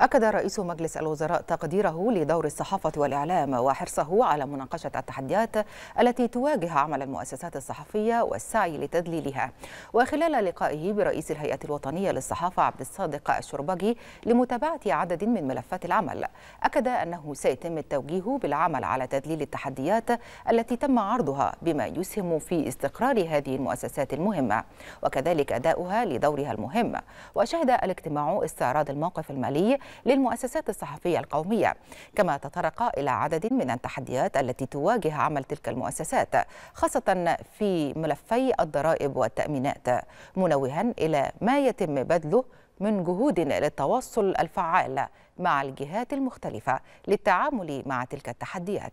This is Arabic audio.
أكد رئيس مجلس الوزراء تقديره لدور الصحافة والإعلام وحرصه على مناقشة التحديات التي تواجه عمل المؤسسات الصحفية والسعي لتذليلها وخلال لقائه برئيس الهيئة الوطنية للصحافة عبد الصادق الشربجي لمتابعة عدد من ملفات العمل أكد أنه سيتم التوجيه بالعمل على تذليل التحديات التي تم عرضها بما يسهم في استقرار هذه المؤسسات المهمة وكذلك أداؤها لدورها المهم وشهد الاجتماع استعراض الموقف المالي للمؤسسات الصحفية القومية كما تطرق إلى عدد من التحديات التي تواجه عمل تلك المؤسسات خاصة في ملفي الضرائب والتأمينات منوها إلى ما يتم بذله من جهود للتواصل الفعال مع الجهات المختلفة للتعامل مع تلك التحديات